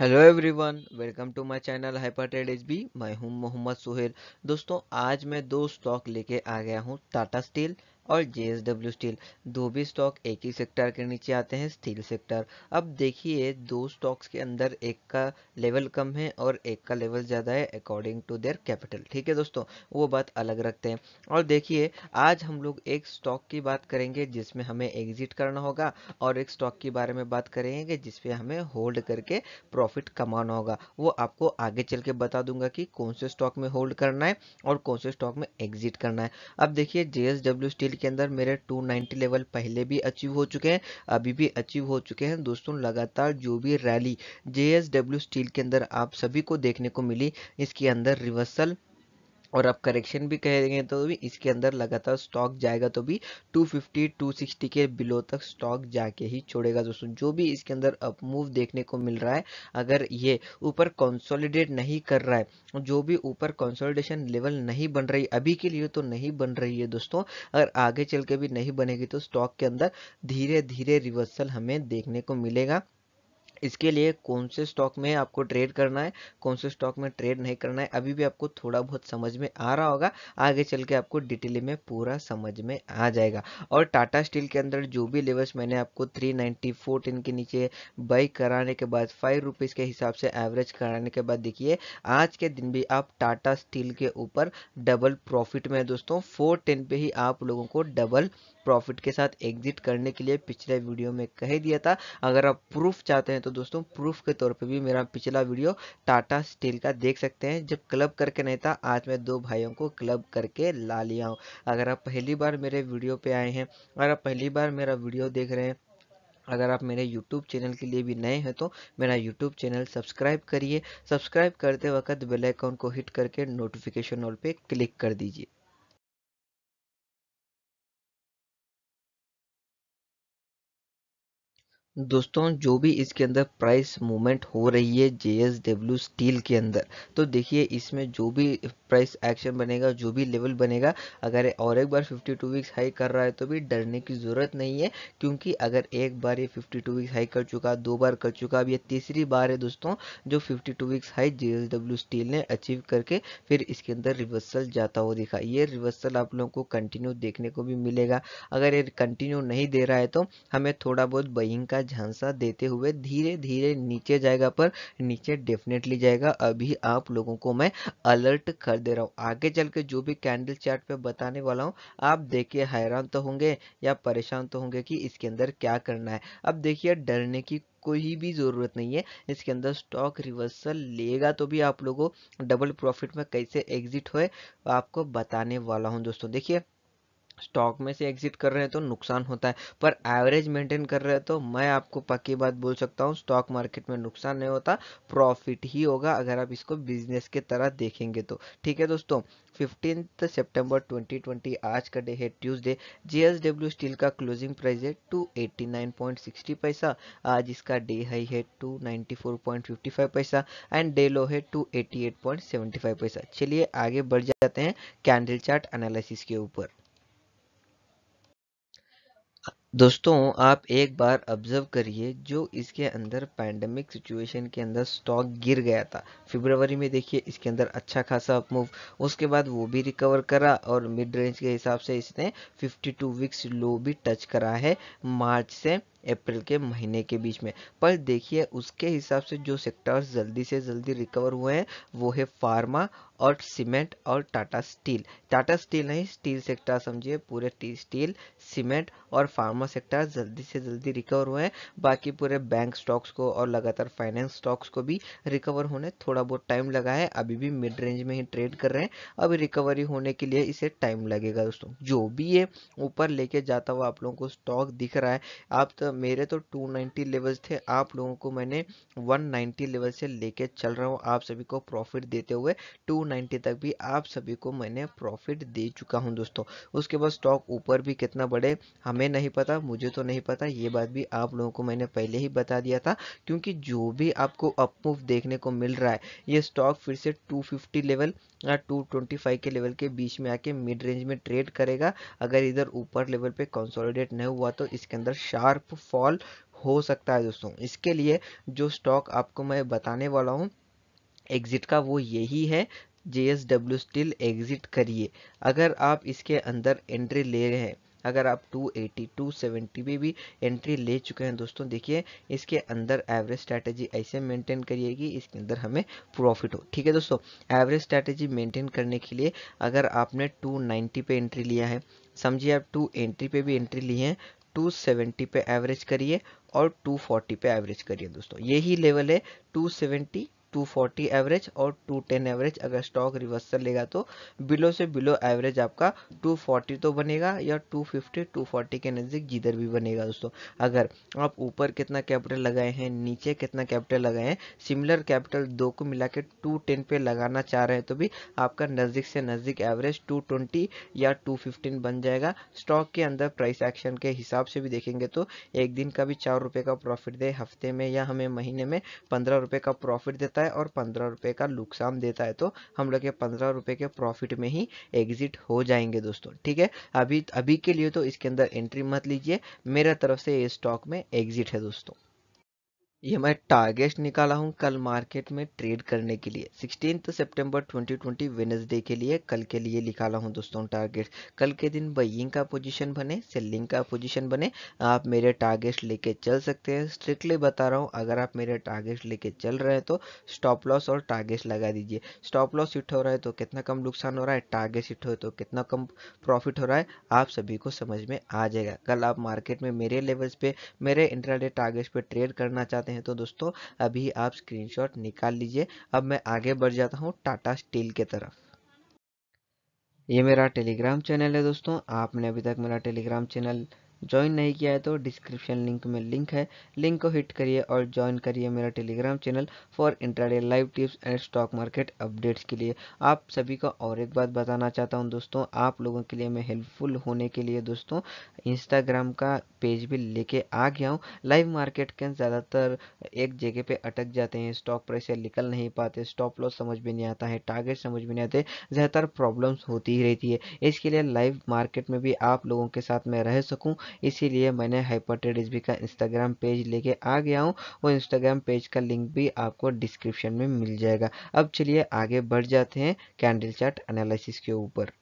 hello everyone welcome to my channel Hyper Trade H B मैं हूं मोहम्मद सुहेल दोस्तों आज मैं दो स्टॉक लेके आ गया हूं टाटा स्टील और जेएसडब्ल्यू स्टील दो भी स्टॉक एक ही सेक्टर के नीचे आते हैं स्टील सेक्टर अब देखिए दो स्टॉक्स के अंदर एक का लेवल कम है और एक का लेवल ज़्यादा है अकॉर्डिंग टू देयर कैपिटल ठीक है दोस्तों वो बात अलग रखते हैं और देखिए आज हम लोग एक स्टॉक की बात करेंगे जिसमें हमें एग्जिट करना होगा और एक स्टॉक के बारे में बात करेंगे जिसपे हमें होल्ड करके प्रॉफिट कमाना होगा वो आपको आगे चल के बता दूंगा कि कौन से स्टॉक में होल्ड करना है और कौन से स्टॉक में एग्जिट करना है अब देखिए जेएसडब्ल्यू स्टील के अंदर मेरे 290 लेवल पहले भी अचीव हो चुके हैं अभी भी अचीव हो चुके हैं दोस्तों लगातार जो भी रैली जे स्टील के अंदर आप सभी को देखने को मिली इसके अंदर रिवर्सल और अब करेक्शन भी कहेंगे तो भी इसके अंदर लगातार स्टॉक जाएगा तो भी 250 260 के बिलो तक स्टॉक जाके ही छोड़ेगा दोस्तों जो भी इसके अंदर अप मूव देखने को मिल रहा है अगर ये ऊपर कंसोलिडेट नहीं कर रहा है जो भी ऊपर कंसोलिडेशन लेवल नहीं बन रही अभी के लिए तो नहीं बन रही है दोस्तों अगर आगे चल के भी नहीं बनेगी तो स्टॉक के अंदर धीरे धीरे रिवर्सल हमें देखने को मिलेगा इसके लिए कौन से स्टॉक में आपको ट्रेड करना है कौन से स्टॉक में ट्रेड नहीं करना है अभी भी आपको थोड़ा बहुत समझ में आ रहा होगा आगे चल के आपको डिटेल में पूरा समझ में आ जाएगा और टाटा स्टील के अंदर जो भी लेवल्स मैंने आपको थ्री नाइन्टी फोर टेन के नीचे बाई कराने के बाद फाइव रुपीज़ के हिसाब से एवरेज कराने के बाद देखिए आज के दिन भी आप टाटा स्टील के ऊपर डबल प्रॉफिट में दोस्तों फोर टेन पे ही आप लोगों को डबल प्रॉफिट के साथ एग्जिट करने के लिए पिछले वीडियो में कह दिया था अगर आप प्रूफ चाहते हैं तो दोस्तों प्रूफ के तौर पे भी मेरा पिछला वीडियो टाटा स्टील का देख सकते हैं जब क्लब करके नहीं था आज मैं दो भाइयों को क्लब करके ला लिया हूँ अगर आप पहली बार मेरे वीडियो पे आए हैं अगर आप पहली बार मेरा वीडियो देख रहे हैं अगर आप मेरे YouTube चैनल के लिए भी नए हैं तो मेरा YouTube चैनल सब्सक्राइब करिए सब्सक्राइब करते वक्त बेल आइकॉन को हिट करके नोटिफिकेशन ऑल पे क्लिक कर दीजिए दोस्तों जो भी इसके अंदर प्राइस मूवमेंट हो रही है जे एस डब्ल्यू स्टील के अंदर तो देखिए इसमें जो भी प्राइस एक्शन बनेगा जो भी लेवल बनेगा अगर और एक बार 52 वीक्स हाई कर रहा है तो भी डरने की ज़रूरत नहीं है क्योंकि अगर एक बार ये 52 वीक्स हाई कर चुका दो बार कर चुका अब ये तीसरी बार है दोस्तों जो fifty weeks high J S W steel ने अचीव करके फिर इसके अंदर रिवर्सल जाता हुआ दिखा ये रिवर्सल आप लोगों को कंटिन्यू देखने को भी मिलेगा अगर ये कंटिन्यू नहीं दे रहा है तो हमें थोड़ा बहुत बइंग का झांसा देते हुए धीरे धीरे नीचे जाएगा पर नीचे डेफिनेटली जाएगा अभी आप लोगों को मैं अलर्ट कर दे रहा हूँ आगे चल के जो भी कैंडल चार्ट पे बताने वाला हूँ आप देखिए हैरान तो होंगे या परेशान तो होंगे कि इसके अंदर क्या करना है अब देखिए डरने की कोई भी ज़रूरत नहीं है इसके अंदर स्टॉक रिवर्सल लेगा तो भी आप लोगों डबल प्रॉफिट में कैसे एग्जिट होए आपको बताने वाला हूँ दोस्तों देखिए स्टॉक में से एग्जिट कर रहे हैं तो नुकसान होता है पर एवरेज मेंटेन कर रहे हैं तो मैं आपको पक्की बात बोल सकता हूँ स्टॉक मार्केट में नुकसान नहीं होता प्रॉफिट ही होगा अगर आप इसको बिजनेस के तरह देखेंगे तो ठीक है दोस्तों फिफ्टीन सितंबर 2020 आज का डे है ट्यूसडे जीएसडब्ल्यू स्टील का क्लोजिंग प्राइस है टू पैसा आज इसका डे हाई है टू पैसा एंड डे लो है टू पैसा चलिए आगे बढ़ जाते हैं कैंडल चार्ट एनालिसिस के ऊपर दोस्तों आप एक बार ऑब्जर्व करिए जो इसके अंदर पैंडमिक सिचुएशन के अंदर स्टॉक गिर गया था फिब्रवरी में देखिए इसके अंदर अच्छा खासा अपमूव उसके बाद वो भी रिकवर करा और मिड रेंज के हिसाब से इसने 52 वीक्स लो भी टच करा है मार्च से अप्रैल के महीने के बीच में पर देखिए उसके हिसाब से जो सेक्टर्स जल्दी से जल्दी रिकवर हुए हैं वो है फार्मा और सीमेंट और टाटा स्टील टाटा स्टील नहीं स्टील सेक्टर समझिए पूरे स्टील सीमेंट और फार्मा सेक्टर जल्दी से जल्दी रिकवर हुए हैं बाकी पूरे बैंक स्टॉक्स को और लगातार फाइनेंस स्टॉक्स को भी रिकवर होने थोड़ा बहुत टाइम लगा है अभी भी मिड रेंज में ही ट्रेड कर रहे हैं अभी रिकवरी होने के लिए इसे टाइम लगेगा दोस्तों जो भी ये ऊपर लेके जाता हुआ आप लोगों को स्टॉक दिख रहा है आप तो मेरे तो 290 लेवल्स थे आप लोगों को मैंने 190 लेवल से लेके चल रहा हूँ आप सभी को प्रॉफिट देते हुए 290 तक भी आप सभी को मैंने प्रॉफिट दे चुका हूँ दोस्तों उसके बाद स्टॉक ऊपर भी कितना बढ़े हमें नहीं पता मुझे तो नहीं पता ये बात भी आप लोगों को मैंने पहले ही बता दिया था क्योंकि जो भी आपको अपमूव देखने को मिल रहा है ये स्टॉक फिर से टू लेवल या टू के लेवल के बीच में आके मिड रेंज में ट्रेड करेगा अगर इधर ऊपर लेवल पे कंसोलिडेट नहीं हुआ तो इसके अंदर शार्प फॉल हो सकता है दोस्तों इसके लिए जो स्टॉक आपको मैं बताने वाला हूँ एग्जिट का वो यही है J S W steel exit करिए अगर आप इसके अंदर एंट्री ले रहे हैं अगर आप 280, 270 में भी एंट्री ले चुके हैं दोस्तों देखिए इसके अंदर एवरेज स्ट्रैटेजी ऐसे मेंटेन करिएगी इसके अंदर हमें प्रॉफिट हो ठीक है दोस्तों एवरेज स्ट्रैटेजी मेंटेन करने के लिए अगर आपने 290 पे एंट्री लिया है समझिए आप एंट्री पे भी एंट्री ली है 270 पे एवरेज करिए और 240 पे एवरेज करिए दोस्तों यही लेवल है 240 एवरेज और 210 एवरेज अगर स्टॉक रिवर्सल लेगा तो बिलो से बिलो एवरेज आपका 240 तो बनेगा या 250 240 के नज़दीक जिधर भी बनेगा दोस्तों अगर आप ऊपर कितना कैपिटल लगाए हैं नीचे कितना कैपिटल लगाए हैं सिमिलर कैपिटल दो को मिला के टू टेन पे लगाना चाह रहे हैं तो भी आपका नज़दीक से नज़दीक एवरेज ट्वेंटी या फिफ्टीन बन जाएगा स्टॉक के अंदर प्राइस एक्शन के हिसाब से भी देखेंगे तो एक दिन का भी चार रुपये का प्रॉफिट दे हफ्ते में या हमें महीने में पंद्रह रुपये का प्रॉफिट देता देता है और पंद्रह रुपये का नुकसान देता है तो हम लोग ये पंद्रह रुपये के प्रॉफिट में ही एग्जिट हो जाएंगे दोस्तों ठीक है अभी अभी के लिए तो इसके अंदर एंट्री मत लीजिए मेरा तरफ से ये स्टॉक में एग्जिट है दोस्तों ये मैं टारगेट निकाला हूँ कल मार्केट में ट्रेड करने के लिए सिक्सटीन सितंबर 2020 वेनसडे के लिए कल के लिए निकाला हूँ दोस्तों टारगेट कल के दिन बइंग का पोजीशन बने सेलिंग का पोजीशन बने आप मेरे टारगेट लेके चल सकते हैं स्ट्रिक्टली बता रहा हूँ अगर आप मेरे टारगेट लेके चल रहे हैं तो स्टॉप लॉस और टारगेट लगा दीजिए स्टॉप लॉस हिट हो रहा है तो कितना कम नुकसान हो रहा है टारगेट हिट हो तो कितना कम प्रॉफिट हो रहा है आप सभी को समझ में आ जाएगा कल आप मार्केट में मेरे लेवल्स पे मेरे इंटरनेट टारगेट पे ट्रेड करना चाहते चाहते हैं तो दोस्तों अभी आप स्क्रीनशॉट निकाल लीजिए अब मैं आगे बढ़ जाता हूँ टाटा स्टील के तरफ ये मेरा टेलीग्राम चैनल है दोस्तों आपने अभी तक मेरा टेलीग्राम चैनल ज्वाइन नहीं किया है तो डिस्क्रिप्शन लिंक में लिंक है लिंक को हिट करिए और ज्वाइन करिए मेरा Telegram channel for intraday live tips and stock market updates के लिए आप सभी को और एक बात बताना चाहता हूँ दोस्तों आप लोगों के लिए मैं हेल्पफुल होने के लिए दोस्तों इंस्टाग्राम का पेज भी लेके आ गया हूँ लाइव मार्केट के ज़्यादातर एक जगह पर अटक जाते हैं स्टॉक प्राइस से निकल नहीं पाते स्टॉप लॉस समझ में नहीं आता है टारगेट समझ में नहीं आते ज़्यादातर प्रॉब्लम्स होती ही रहती है इसके लिए लाइव मार्केट में भी आप लोगों के साथ मैं रह सकूँ इसीलिए मैंने हाइपरटेडिस्बी का इंस्टाग्राम पेज लेके आ गया हूँ वो इंस्टाग्राम पेज का लिंक भी आपको डिस्क्रिप्शन में मिल जाएगा अब चलिए आगे बढ़ जाते हैं कैंडल चार्ट एनालिसिस के ऊपर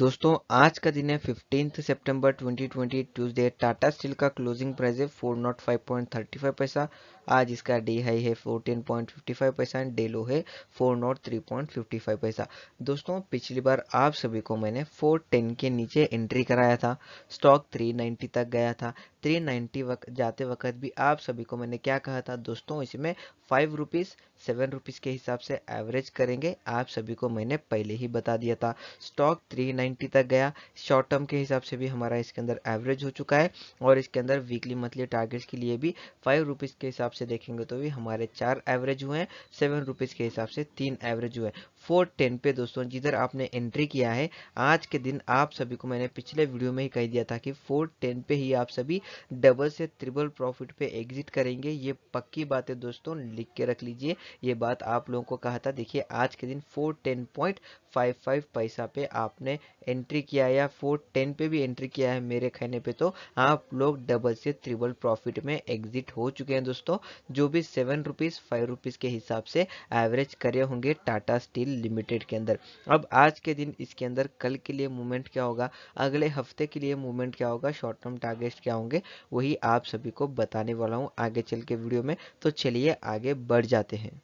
दोस्तों आज का दिन है फिफ्टीन सितंबर 2020 ट्यूसडे टाटा स्टील का क्लोजिंग प्राइस है 405.35 पैसा आज इसका डे हाई है 14.55 पैसा डे लो है 403.55 पैसा दोस्तों पिछली बार आप सभी को मैंने 410 के नीचे एंट्री कराया था स्टॉक 390 तक गया था 390 वक, जाते वक्त भी आप सभी को मैंने क्या कहा था दोस्तों इसमें फाइव रुपीज़ सेवन रुपीज़ के हिसाब से एवरेज करेंगे आप सभी को मैंने पहले ही बता दिया था स्टॉक 390 तक गया शॉर्ट टर्म के हिसाब से भी हमारा इसके अंदर एवरेज हो चुका है और इसके अंदर वीकली मंथली टारगेट्स के लिए भी फाइव रुपीज़ के हिसाब से देखेंगे तो भी हमारे चार एवरेज हुए हैं सेवन रुपीज़ के हिसाब से तीन एवरेज हुए 410 पे दोस्तों जिधर आपने एंट्री किया है आज के दिन आप सभी को मैंने पिछले वीडियो में ही कह दिया था कि 410 पे ही आप सभी डबल से ट्रिपल प्रॉफिट पे एग्जिट करेंगे ये पक्की बात है दोस्तों लिख के रख लीजिए ये बात आप लोगों को कहा था देखिए आज के दिन 410.55 पैसा पे आपने एंट्री किया या 410 पे भी एंट्री किया है मेरे कहने पे तो आप लोग डबल से ट्रिपल प्रॉफिट में एग्जिट हो चुके हैं दोस्तों जो भी सेवन रुपीज़ फाइव रुपीज़ के हिसाब से एवरेज करे होंगे टाटा स्टील लिमिटेड के अंदर अब आज के दिन इसके अंदर कल के लिए मूवमेंट क्या होगा अगले हफ्ते के लिए मूवमेंट क्या होगा शॉर्ट टर्म टारगेट क्या होंगे वही आप सभी को बताने वाला हूँ आगे चल के वीडियो में तो चलिए आगे बढ़ जाते हैं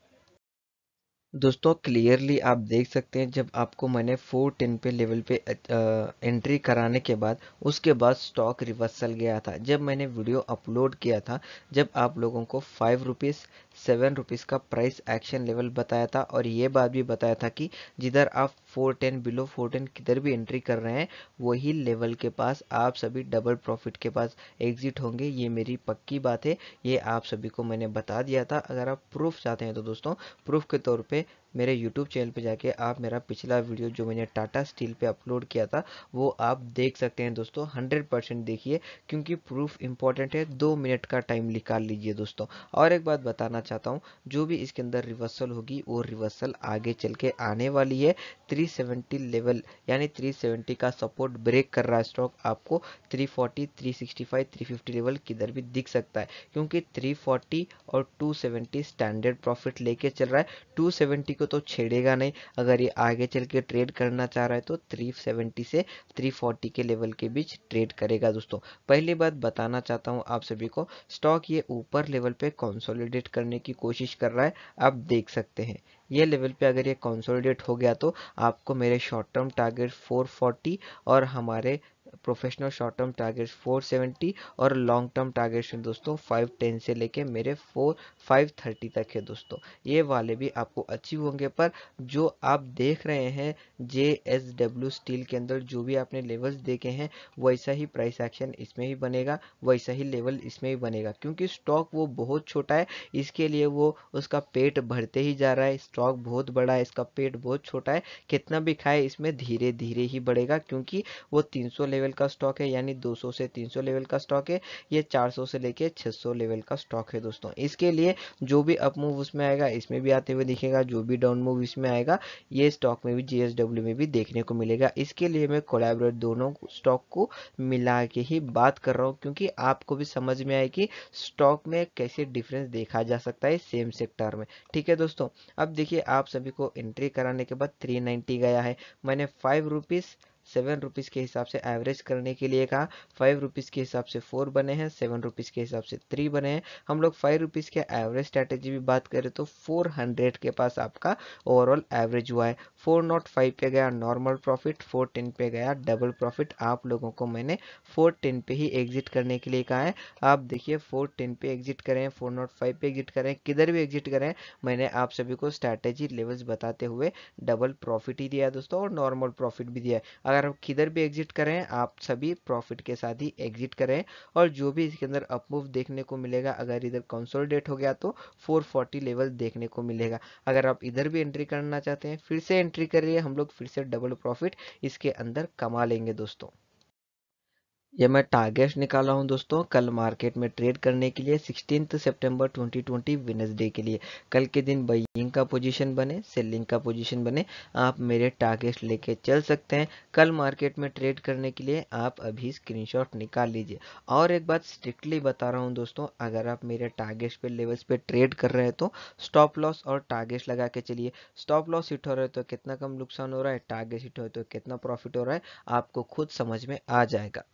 दोस्तों क्लियरली आप देख सकते हैं जब आपको मैंने फोर टेन पे लेवल पे एंट्री कराने के बाद उसके बाद स्टॉक रिवर्सल गया था जब मैंने वीडियो अपलोड किया था जब आप लोगों को फाइव रुपीज़ सेवन रुपीज़ का प्राइस एक्शन लेवल बताया था और ये बात भी बताया था कि जिधर आप four ten below four ten किधर भी एंट्री कर रहे हैं वही लेवल के पास आप सभी डबल प्रॉफिट के पास एग्जिट होंगे ये मेरी पक्की बात है ये आप सभी को मैंने बता दिया था अगर आप प्रूफ चाहते हैं तो दोस्तों प्रूफ के तौर पे मेरे YouTube चैनल पे जाके आप मेरा पिछला वीडियो जो मैंने टाटा स्टील पे अपलोड किया था वो आप देख सकते हैं दोस्तों 100 परसेंट देखिए क्योंकि प्रूफ इंपॉर्टेंट है दो मिनट का टाइम निकाल लीजिए दोस्तों और एक बात बताना चाहता हूँ जो भी इसके अंदर रिवर्सल होगी वो रिवर्सल आगे चल के आने वाली है 370 लेवल यानी 370 का सपोर्ट ब्रेक कर रहा है स्टॉक आपको 340, 365, 350 लेवल किधर भी दिख सकता है क्योंकि 340 और 270 स्टैंडर्ड प्रॉफिट लेके चल रहा है 270 को तो छेड़ेगा नहीं अगर ये आगे चल के ट्रेड करना चाह रहा है तो 370 से 340 के लेवल के बीच ट्रेड करेगा दोस्तों पहली बात बताना चाहता हूँ आप सभी को स्टॉक ये ऊपर लेवल पे कॉन्सोलिडेट करने की कोशिश कर रहा है आप देख सकते हैं ये लेवल पे अगर ये कंसोलिडेट हो गया तो आपको मेरे शॉर्ट टर्म टारगेट 440 और हमारे प्रोफेशनल शॉर्ट टर्म टारगेट्स 470 और लॉन्ग टर्म टारगेट्स हैं दोस्तों 510 से लेके मेरे 4 530 तक है दोस्तों ये वाले भी आपको अचीव होंगे पर जो आप देख रहे हैं जे एस डब्ल्यू स्टील के अंदर जो भी आपने लेवल्स देखे हैं वैसा ही प्राइस एक्शन इसमें भी बनेगा वैसा ही लेवल इसमें भी बनेगा क्योंकि स्टॉक वो बहुत छोटा है इसके लिए वो उसका पेट भरते ही जा रहा है स्टॉक बहुत बड़ा है इसका पेट बहुत छोटा है कितना भी खाए इसमें धीरे धीरे ही बढ़ेगा क्योंकि वो 300 लेवल का स्टॉक है यानी 200 से 300 लेवल का स्टॉक है ये 400 से लेके 600 लेवल का स्टॉक है दोस्तों इसके लिए जो भी अप मूव उसमें आएगा इसमें भी आते हुए दिखेगा जो भी डाउन मूव इसमें आएगा ये स्टॉक में भी जीएसडब्ल्यू में भी देखने को मिलेगा इसके लिए मैं कोलैबोरेट दोनों स्टॉक को मिला के ही बात कर रहा हूँ क्योंकि आपको भी समझ में आए कि स्टॉक में कैसे डिफरेंस देखा जा सकता है सेम सेक्टर में ठीक है दोस्तों अब देखिए आप सभी को एंट्री कराने के बाद 390 गया है मैंने फाइव रुपीज़ सेवन रुपीज़ के हिसाब से एवरेज करने के लिए कहा फाइव रुपीज़ के हिसाब से फोर बने हैं सेवन रुपीज़ के हिसाब से थ्री बने हैं हम लोग फाइव रुपीज़ के एवरेज स्ट्रैटेजी भी बात करें तो फोर हंड्रेड के पास आपका ओवरऑल एवरेज हुआ है फोर नॉट फाइव पे गया नॉर्मल प्रॉफिट फोर टेन पे गया डबल प्रॉफिट आप लोगों को मैंने फोर टेन पे ही एग्जिट करने के लिए कहा है आप देखिए फोर टेन पे एग्जिट करें फोर नॉट फाइव पे एग्जिट करें किधर भी एग्जिट करें मैंने आप सभी को स्ट्रैटेजी लेवल्स बताते हुए डबल प्रॉफिट ही दिया दोस्तों और नॉर्मल प्रॉफिट भी दिया है अगर आप किधर भी एग्जिट करें आप सभी प्रॉफिट के साथ ही एग्जिट करें और जो भी इसके अंदर अपमूव देखने को मिलेगा अगर इधर कंसोलिडेट हो गया तो 440 लेवल देखने को मिलेगा अगर आप इधर भी एंट्री करना चाहते हैं फिर से एंट्री करिए हम लोग फिर से डबल प्रॉफिट इसके अंदर कमा लेंगे दोस्तों ये मैं टारगेट्स निकाला हूँ दोस्तों कल मार्केट में ट्रेड करने के लिए सिक्सटीन सितंबर 2020 वेनसडे के लिए कल के दिन बाइंग का पोजीशन बने सेलिंग का पोजीशन बने आप मेरे टारगेट्स लेके चल सकते हैं कल मार्केट में ट्रेड करने के लिए आप अभी स्क्रीनशॉट निकाल लीजिए और एक बात स्ट्रिक्टली बता रहा हूँ दोस्तों अगर आप मेरे टारगेट्स पे लेवल्स पे ट्रेड कर रहे हैं तो स्टॉप लॉस और टारगेट्स लगा के चलिए स्टॉप लॉस हिट हो रहा है तो कितना कम नुकसान हो रहा है टारगेट हिट हो तो कितना प्रॉफिट हो रहा है आपको खुद समझ में आ जाएगा